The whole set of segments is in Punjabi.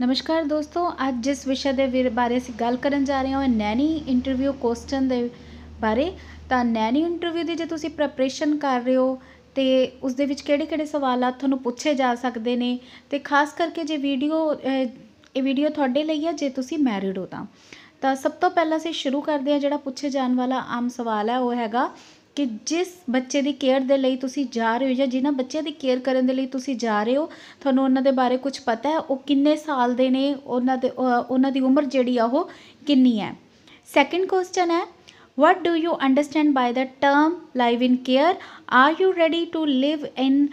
ਨਮਸਕਾਰ ਦੋਸਤੋ ਅੱਜ ਜਿਸ ਵਿਸ਼ੇ ਦੇ ਬਾਰੇ ਅਸੀਂ ਗੱਲ ਕਰਨ ਜਾ ਰਹੇ ਹਾਂ ਉਹ ਨੈਣੀ ਇੰਟਰਵਿਊ ਕੁਐਸਚਨ ਦੇ ਬਾਰੇ ਤਾਂ ਨੈਣੀ ਇੰਟਰਵਿਊ ਦੀ ਜੇ ਤੁਸੀਂ ਪ੍ਰੈਪਰੇਸ਼ਨ ਕਰ ਰਹੇ ਹੋ ਤੇ ਉਸ ਦੇ ਵਿੱਚ ਕਿਹੜੇ-ਕਿਹੜੇ ਸਵਾਲ ਆ ਤੁਹਾਨੂੰ ਪੁੱਛੇ ਜਾ ਸਕਦੇ ਨੇ ਤੇ ਖਾਸ ਕਰਕੇ ਜੇ ਵੀਡੀਓ ਇਹ ਵੀਡੀਓ ਤੁਹਾਡੇ ਲਈ ਹੈ ਜੇ ਤੁਸੀਂ ਮੈਰਿਡ ਹੋ ਤਾਂ ਤਾਂ ਸਭ ਤੋਂ ਪਹਿਲਾਂ ਅਸੀਂ ਸ਼ੁਰੂ ਕਰਦੇ ਹਾਂ ਜਿਹੜਾ ਪੁੱਛੇ ਜਾਣ ਵਾਲਾ ਆਮ ਸਵਾਲ ਹੈ ਉਹ ਹੈਗਾ ਕਿ ਜਿਸ ਬੱਚੇ ਦੀ ਕੇਅਰ ਦੇ ਲਈ ਤੁਸੀਂ ਜਾ ਰਹੇ ਹੋ ਜਾਂ ਜਿਹਨਾਂ ਬੱਚਿਆਂ ਦੀ ਕੇਅਰ ਕਰਨ ਦੇ ਲਈ ਤੁਸੀਂ ਜਾ ਰਹੇ ਹੋ ਤੁਹਾਨੂੰ ਉਹਨਾਂ ਦੇ ਬਾਰੇ ਕੁਝ ਪਤਾ ਹੈ ਉਹ ਕਿੰਨੇ ਸਾਲ ਦੇ ਨੇ ਉਹਨਾਂ ਦੇ ਉਹਨਾਂ ਦੀ ਉਮਰ ਜਿਹੜੀ ਆ ਉਹ ਕਿੰਨੀ ਹੈ ਸੈਕੰਡ ਕੁਐਸਚਨ ਹੈ what do you understand by the term live in care are you ready to live in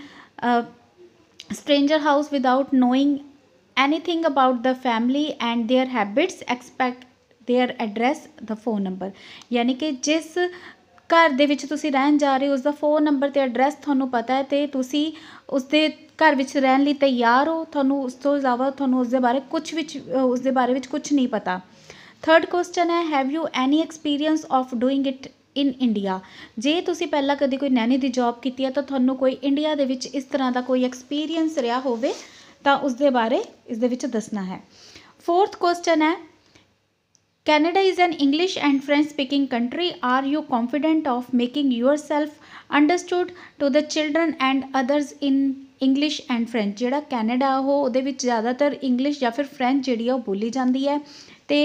stranger house without knowing anything about the family and their habits expect their address the phone number ਯਾਨੀ ਕਿ ਜਿਸ ਘਰ ਦੇ ਵਿੱਚ ਤੁਸੀਂ ਰਹਿਣ ਜਾ ਰਹੇ ਹੋ ਉਸ ਦਾ ਫ਼ੋਨ ਨੰਬਰ ਤੇ ਐਡਰੈਸ ਤੁਹਾਨੂੰ ਪਤਾ ਹੈ ਤੇ ਤੁਸੀਂ ਉਸ ਦੇ ਘਰ ਵਿੱਚ ਰਹਿਣ ਲਈ ਤਿਆਰ ਹੋ ਤੁਹਾਨੂੰ ਉਸ ਤੋਂ ਇਲਾਵਾ ਤੁਹਾਨੂੰ ਉਸ ਦੇ ਬਾਰੇ ਕੁਝ ਵਿੱਚ ਉਸ ਦੇ ਬਾਰੇ ਵਿੱਚ ਕੁਝ ਨਹੀਂ ਪਤਾ ਥਰਡ ਕੁਐਸਚਨ ਹੈ have you any experience of doing it in India ਜੇ ਤੁਸੀਂ ਪਹਿਲਾਂ ਕਦੇ ਕੋਈ ਨੈਣੀ ਦੀ ਜੌਬ ਕੀਤੀ ਹੈ ਤਾਂ ਤੁਹਾਨੂੰ ਕੋਈ ਇੰਡੀਆ ਦੇ ਵਿੱਚ ਇਸ ਤਰ੍ਹਾਂ ਦਾ ਕੋਈ ਐਕਸਪੀਰੀਅੰਸ ਰਿਹਾ ਹੋਵੇ ਤਾਂ ਉਸ ਦੇ ਬਾਰੇ ਇਸ ਦੇ ਵਿੱਚ ਦੱਸਣਾ ਹੈ ਫੋਰਥ ਕੁਐਸਚਨ ਹੈ Canada is an English and French speaking country. Are you confident of making yourself understood to the children and others in English and French ਜਿਹੜਾ ਕੈਨੇਡਾ ਉਹ ਉਹਦੇ ਵਿੱਚ ਜ਼ਿਆਦਾਤਰ ਇੰਗਲਿਸ਼ ਜਾਂ ਫਿਰ ਫ੍ਰੈਂਚ ਜਿਹੜੀ ਆ ਉਹ ਬੋਲੀ ਜਾਂਦੀ ਹੈ ਤੇ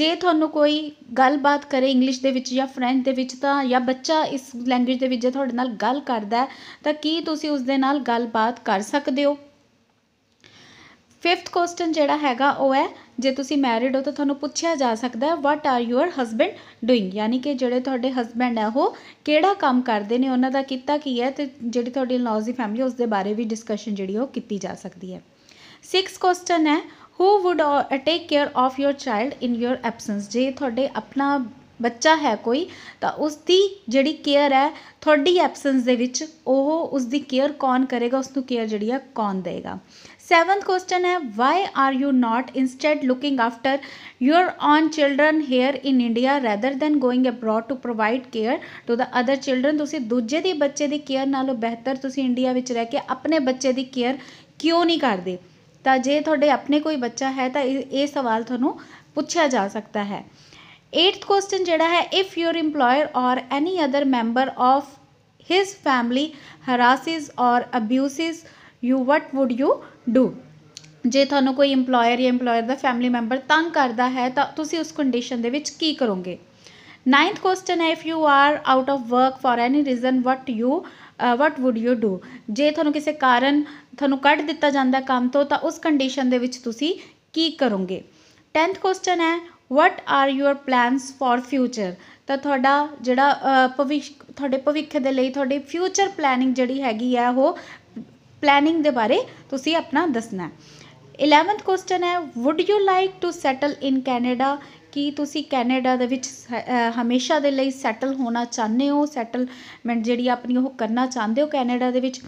ਜੇ ਤੁਹਾਨੂੰ ਕੋਈ ਗੱਲਬਾਤ ਕਰੇ ਇੰਗਲਿਸ਼ ਦੇ ਵਿੱਚ ਜਾਂ ਫ੍ਰੈਂਚ ਦੇ ਵਿੱਚ ਤਾਂ ਜਾਂ ਬੱਚਾ ਇਸ ਲੈਂਗੁਏਜ ਦੇ ਵਿੱਚ ਜੇ ਤੁਹਾਡੇ ਨਾਲ ਗੱਲ ਕਰਦਾ ਤਾਂ ਕੀ ਤੁਸੀਂ ਉਸ ਦੇ ਨਾਲ ਗੱਲਬਾਤ ਕਰ ਸਕਦੇ ਹੋ ਫਿਫਥ ਕੁਐਸਚਨ ਜਿਹੜਾ ਹੈਗਾ ਉਹ ਹੈ ਜੇ ਤੁਸੀਂ ਮੈਰਿਡ ਹੋ ਤਾਂ ਤੁਹਾਨੂੰ ਪੁੱਛਿਆ ਜਾ ਸਕਦਾ ਹੈ what are your husband doing ਯਾਨੀ ਕਿ ਜਿਹੜੇ ਤੁਹਾਡੇ ਹਸਬੈਂਡ ਹੈ ਉਹ ਕਿਹੜਾ ਕੰਮ ਕਰਦੇ ਨੇ ਉਹਨਾਂ ਦਾ ਕੀਤਾ ਕੀ ਹੈ ਤੇ ਜਿਹੜੀ ਤੁਹਾਡੀ ਲੌਜ਼ ਦੀ ਫੈਮਿਲੀ ਉਸ ਦੇ ਬਾਰੇ ਵੀ ਡਿਸਕਸ਼ਨ ਜਿਹੜੀ ਉਹ ਕੀਤੀ ਜਾ ਸਕਦੀ ਹੈ ਸਿਕਸ ਕੁਐਸਚਨ ਹੈ who would take care of your child in your absence ਜੇ ਤੁਹਾਡੇ ਆਪਣਾ ਬੱਚਾ ਹੈ ਕੋਈ ਤਾਂ ਉਸ ਦੀ ਜਿਹੜੀ ਕੇਅਰ ਹੈ ਤੁਹਾਡੀ ਐਬਸੈਂਸ ਦੇ ਵਿੱਚ ਉਹ ਉਸ ਦੀ ਕੇਅਰ ਕੌਣ ਕਰੇਗਾ ਉਸ ਨੂੰ ਕੇਅਰ ਜਿਹੜੀ ਹੈ ਕੌਣ ਦੇਗਾ ਸੈਵਨਥ ਕੁਐਸਚਨ ਹੈ why are you not instead looking after your own children here in India rather than going abroad to provide care to the other children ਤੁਸੀਂ ਦੂਜੇ ਦੇ ਬੱਚੇ ਦੀ ਕੇਅਰ ਨਾਲੋਂ ਬਿਹਤਰ ਤੁਸੀਂ ਇੰਡੀਆ ਵਿੱਚ ਰਹਿ ਕੇ ਆਪਣੇ ਬੱਚੇ ਦੀ ਕੇਅਰ ਕਿਉਂ ਨਹੀਂ ਕਰਦੇ ਤਾਂ ਜੇ ਤੁਹਾਡੇ ਆਪਣੇ ਕੋਈ ਬੱਚਾ ਹੈ ਤਾਂ ਇਹ ਸਵਾਲ ਤੁਹਾਨੂੰ ਪੁੱਛਿਆ ਜਾ ਸਕਦਾ ਹੈ 8th ਕੁਐਸਚਨ ਜਿਹੜਾ ਹੈ if your EMPLOYER or any other member of his family harasses or abuses you what would you do ਜੇ ਤੁਹਾਨੂੰ ਕੋਈ ਏਮਪਲੋਇਰ ਜਾਂ ਏਮਪਲੋਇਰ ਦਾ ਫੈਮਿਲੀ ਮੈਂਬਰ ਤੰਗ ਕਰਦਾ ਹੈ ਤਾਂ ਤੁਸੀਂ ਉਸ ਕੰਡੀਸ਼ਨ ਦੇ ਵਿੱਚ ਕੀ ਕਰੋਗੇ 9th ਕੁਐਸਚਨ ਹੈ if you are out of work for any reason what you what would you do ਜੇ ਤੁਹਾਨੂੰ ਕਿਸੇ ਕਾਰਨ ਤੁਹਾਨੂੰ ਕੱਢ ਦਿੱਤਾ ਜਾਂਦਾ ਕੰਮ ਤੋਂ ਤਾਂ ਉਸ ਕੰਡੀਸ਼ਨ ਦੇ ਵਿੱਚ ਤੁਸੀਂ ਕੀ ਕਰੋਗੇ 10th ਕੁਐਸਚਨ ਹੈ what are your plans for future ਤਾਂ ਤੁਹਾਡਾ ਜਿਹੜਾ ਭਵਿੱਖ ਤੁਹਾਡੇ ਭਵਿੱਖ ਦੇ ਲਈ ਤੁਹਾਡੀ ਫਿਊਚਰ ਪਲੈਨਿੰਗ ਜਿਹੜੀ ਹੈਗੀ ਹੈ ਉਹ ਪਲੈਨਿੰਗ ਦੇ ਬਾਰੇ ਤੁਸੀਂ ਆਪਣਾ ਦੱਸਣਾ ਹੈ 11th ਕੁਐਸਚਨ ਹੈ would you like to settle in Canada ਕੀ ਤੁਸੀਂ ਕੈਨੇਡਾ ਦੇ ਵਿੱਚ ਹਮੇਸ਼ਾ ਦੇ ਲਈ ਸੈਟਲ ਹੋਣਾ ਚਾਹੁੰਦੇ ਹੋ ਸੈਟਲਮੈਂਟ ਜਿਹੜੀ ਆਪਣੀ ਉਹ ਕਰਨਾ ਚਾਹੁੰਦੇ ਹੋ ਕੈਨੇਡਾ ਦੇ ਵਿੱਚ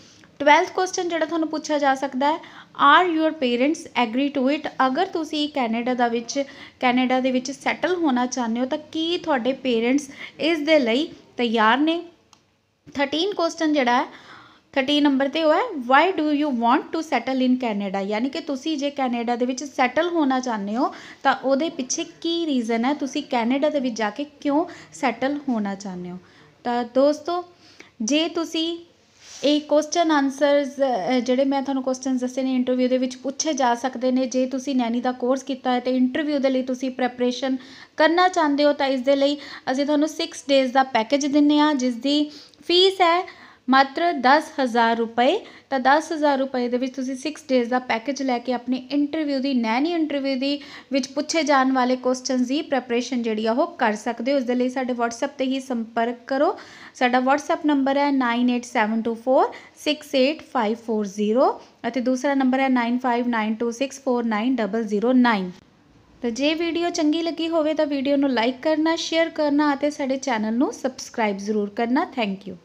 12th ਕੁਐਸਚਨ ਜਿਹੜਾ ਤੁਹਾਨੂੰ ਪੁੱਛਿਆ ਜਾ ਸਕਦਾ ਹੈ are your parents agree to it ਅਗਰ ਤੁਸੀਂ ਕੈਨੇਡਾ ਦਾ ਵਿੱਚ ਕੈਨੇਡਾ ਦੇ ਵਿੱਚ ਸੈਟਲ ਹੋਣਾ ਚਾਹੁੰਦੇ ਹੋ ਤਾਂ ਕੀ ਤੁਹਾਡੇ ਪੇਰੈਂਟਸ ਇਸ ਦੇ ਲਈ ਤਿਆਰ ਨੇ 13 ਕੁਐਸਚਨ ਜਿਹੜਾ ਹੈ 13 ਨੰਬਰ ਤੇ ਹੋਇਆ why do you want to settle in Canada ਯਾਨੀ ਕਿ ਤੁਸੀਂ ਜੇ ਕੈਨੇਡਾ ਦੇ ਵਿੱਚ ਸੈਟਲ ਹੋਣਾ ਚਾਹੁੰਦੇ ਹੋ ਤਾਂ ਉਹਦੇ ਪਿੱਛੇ ਕੀ ਰੀਜ਼ਨ ਹੈ ਤੁਸੀਂ ਕੈਨੇਡਾ ਦੇ ਵਿੱਚ ਜਾ ਕੇ ਕਿਉਂ ਸੈਟਲ ਹੋਣਾ ਚਾਹੁੰਦੇ ਹੋ ਤਾਂ ਦੋਸਤੋ ਜੇ ਤੁਸੀਂ ਇਹ ਕੁਐਸਚਨ ਆਨਸਰਸ ਜਿਹੜੇ ਮੈਂ ਤੁਹਾਨੂੰ ਕੁਐਸਚਨਸ ਦੱਸੇ ਨੇ ਇੰਟਰਵਿਊ ਦੇ ਵਿੱਚ ਪੁੱਛੇ ਜਾ ਸਕਦੇ ਨੇ ਜੇ ਤੁਸੀਂ ਨੈਨੀ ਦਾ ਕੋਰਸ ਕੀਤਾ ਹੈ ਤੇ ਇੰਟਰਵਿਊ ਦੇ ਲਈ ਤੁਸੀਂ ਪ੍ਰੈਪਰੇਸ਼ਨ ਕਰਨਾ ਚਾਹੁੰਦੇ ਹੋ ਤਾਂ ਇਸ ਦੇ ਲਈ ਅਸੀਂ ਤੁਹਾਨੂੰ 6 ਡੇਜ਼ ਦਾ ਪੈਕੇਜ ਦਿੰਨੇ ਆ ਜਿਸ ਦੀ ਫੀਸ ਹੈ ਮਾਤਰ 10000 ਰੁਪਏ ਤਾਂ 10000 ਰੁਪਏ ਦੇ ਵਿੱਚ ਤੁਸੀਂ 6 ਡੇਜ਼ ਦਾ ਪੈਕੇਜ ਲੈ ਕੇ ਆਪਣੀ ਇੰਟਰਵਿਊ ਦੀ ਨੈਣੀ ਇੰਟਰਵਿਊ ਦੀ ਵਿੱਚ ਪੁੱਛੇ ਜਾਣ ਵਾਲੇ ਕੁਐਸਚਨਸ ਦੀ ਪ੍ਰੈਪਰੇਸ਼ਨ ਜਿਹੜੀ ਆ ਉਹ ਕਰ ਸਕਦੇ ਹੋ ਉਸ ਦੇ ਲਈ ਸਾਡੇ WhatsApp ਤੇ ਹੀ ਸੰਪਰਕ ਕਰੋ ਸਾਡਾ WhatsApp ਨੰਬਰ ਹੈ 9872468540 ਅਤੇ ਦੂਸਰਾ ਨੰਬਰ ਹੈ 9592649009 ਤਾਂ ਜੇ ਵੀਡੀਓ ਚੰਗੀ ਲੱਗੀ ਹੋਵੇ ਤਾਂ ਵੀਡੀਓ ਨੂੰ ਲਾਈਕ ਕਰਨਾ ਸ਼ੇਅਰ ਕਰਨਾ ਅਤੇ ਸਾਡੇ ਚੈਨਲ ਨੂੰ ਸਬਸਕ੍ਰਾਈਬ ਜ਼ਰੂਰ ਕਰਨਾ ਥੈਂਕ ਯੂ